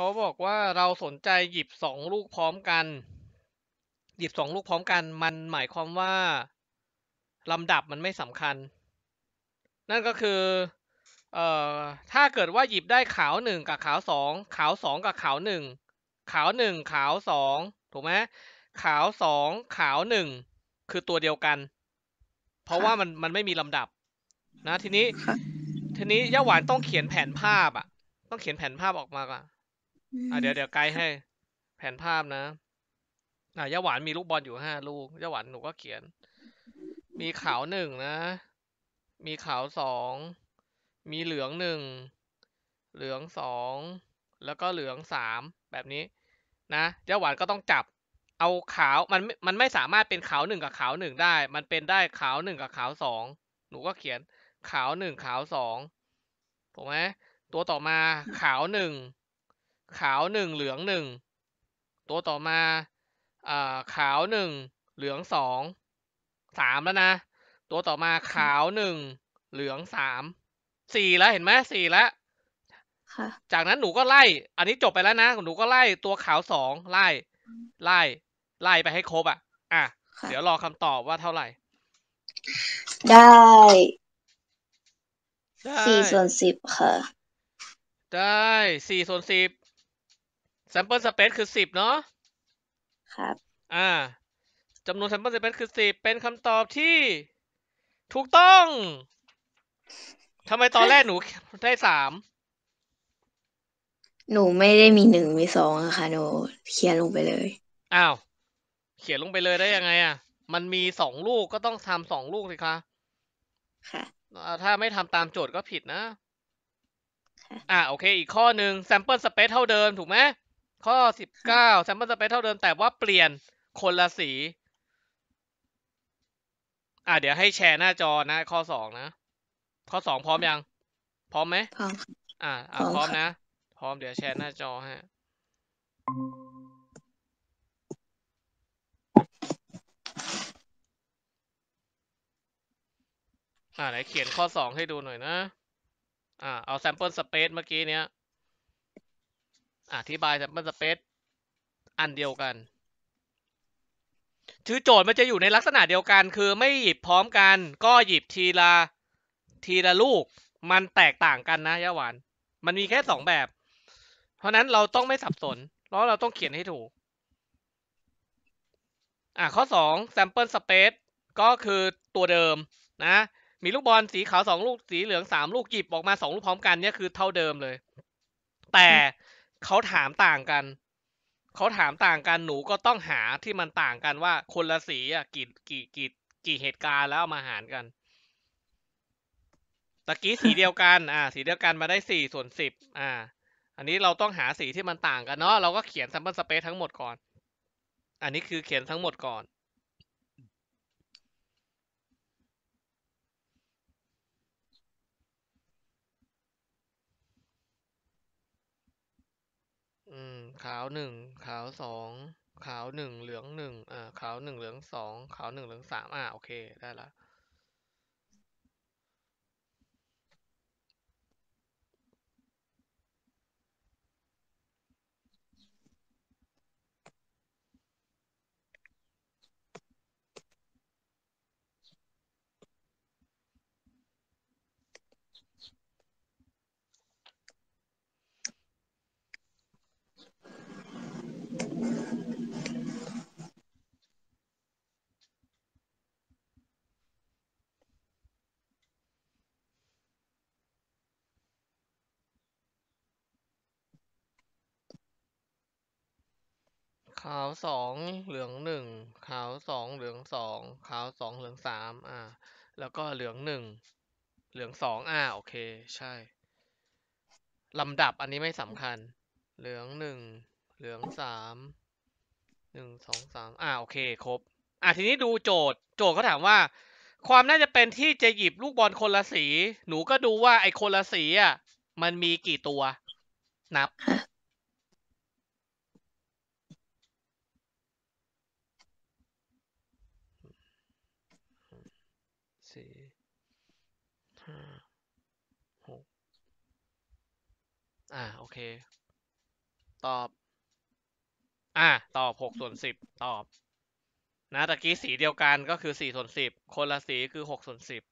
เขาบอกว่าเราสนใจหยิบสองลูกพร้อมกัน หยิบสองลูกพร้อมกันมันหมายความว่าลำดับมันไม่สำคัญ นั่นก็คือเอ่อถ้าเกิดว่าหยิบได้ขาวหนึ่งกับขาวสองขาวสองกับขาวหนึ่งขาวหนึ่งขาวสองถูกไหมขาวสองขาวหนึ่งคือตัวเดียวกัน เพราะว่ามันมันไม่มีลำดับนะทีนี้ทีนี้ย่าหวานต้องเขียนแผนภาพอ่ะ ต้องเขียนแผนภาพออกมาก่อนอ่ะเดี๋ยวเดี๋ยวไกลให้แผนภาพนะอ่ะยะหวานมีลูกบอลอยู่ห้าลูกยะหวานหนูก็เขียน มีขาวหนึ่งนะ มีขาวสอง มีเหลืองหนึ่ง เหลืองสอง แล้วก็เหลืองสามแบบนี้ นะยะหวานก็ต้องจับ เอาขาว มันมันไม่สามารถเป็นขาวหนึ่งกับขาวหนึ่งได้ มันเป็นได้ขาวหนึ่งกับขาวสอง หนูก็เขียน ขาวหนึ่งขาวสองถูกไหม ตัวต่อมาขาวหนึ่งขาวหนึ่งเหลืองหนึ่งตัวต่อมาอ่าขาวหนึ่งเหลืองสองสามแล้วนะตัวต่อมาขาวหนึ่งเหลืองสามสี่แล้วเห็นไหมสี่แล้วจากนั้นหนูก็ไล่ อันนี้จบไปแล้วนะ หนูก็ไล่ตัวขาวสองไล่ ไล่ ไล่ไปให้ครบอ่ะ อ่ะเดี๋ยวรอคำตอบว่าเท่าไหร่ ได้สี่ส่วนสิบค่ะ ได้สี่ส่วนสิบ sample space คือสิบเนาะ ครับ อ่าจำนวน sample space คือสิบเป็นคำตอบที่ ถูกต้อง ทำไมตอนแรกหนูได้สาม หนูไม่ได้มีหนึ่งมีสองอะค่ะหนูเขียนลงไปเลย อ้าว เขียนลงไปเลยได้ยังไงอะมันมีสองลูกก็ต้องทำสองลูกสิคะ ค่ะ ถ้าไม่ทำตามโจทย์ก็ผิดนะ อ่าโอเค อีกข้อหนึ่ง sample space เท่าเดิมถูกไหมข้อสิบเก้าแซมเปิลสเปซเท่าเดิมแต่ว่าเปลี่ยนคนละสี อ่าเดี๋ยวให้แชร์หน้าจอนะ ข้อสองนะ ข้อสองพร้อมยัง พร้อมไหมพร้อม อ่า อ่าพร้อมนะ พร้อมเดี๋ยวแชร์หน้าจอฮะอ่า ไหนเขียนข้อสองให้ดูหน่อยนะ อ่า เอาแซมเปิลสเปซเมื่อกี้เนี้ยอธิบาย sample space อันเดียวกันชือโจทย์มันจะอยู่ในลักษณะเดียวกัน คือไม่หยิบพร้อมกัน ก็หยิบทีละ ทีละลูก มันแตกต่างกันนะยะหวาน มันมีแค่สองแบบ เพราะนั้นเราต้องไม่สับสน แล้วเราต้องเขียนให้ถูก อ่ะข้อสอง sample space ก็คือตัวเดิมนะ มีลูกบอลสีขาวสองลูก สีเหลืองสามลูกหยิบออกมาสองลูกพร้อมกันเนี่ยคือเท่าเดิมเลย แต่เขาถามต่างกัน เขาถามต่างกัน หนูก็ต้องหาที่มันต่างกันว่า คนละสีอ่ะกี่กี่กี่กี่เหตุการณ์แล้วมาหารกัน ตะกี้สีเดียวกัน อ่า สีเดียวกันมาได้สี่ส่วนสิบ อ่า อันนี้เราต้องหาสีที่มันต่างกันเนาะ เราก็เขียนซัมเปิลสเปซทั้งหมดก่อน อันนี้คือเขียนทั้งหมดก่อนอืมขาวหนึ่งขาวสองขาวหนึ่งเหลืองหนึ่งอ่าขาวหนึ่งเหลืองสองขาวหนึ่งเหลืองสามอ่าโอเคได้ละขาวสองเหลืองหนึ่งขาวสองเหลืองสองขาวสองเหลืองสามอ่า แล้วก็เหลืองหนึ่งเหลืองสองอ่าโอเค ใช่ลำดับอันนี้ไม่สำคัญ เหลืองหนึ่งเหลืองสามหนึ่งสองสามอ่าโอเคครบอ่าทีนี้ดูโจทย์ โจทย์เขาถามว่า ความน่าจะเป็นที่จะหยิบลูกบอลคนละสี หนูก็ดูว่าไอ้คนละสีอ่ะมันมีกี่ตัว นับสี่ห้าหกอ่า โอเค ตอบ อ่า ตอบหกส่วนสิบตอบ นะตะกี้สีเดียวกันก็คือสี่ส่วนสิบคนละสีคือหกส่วนสิบ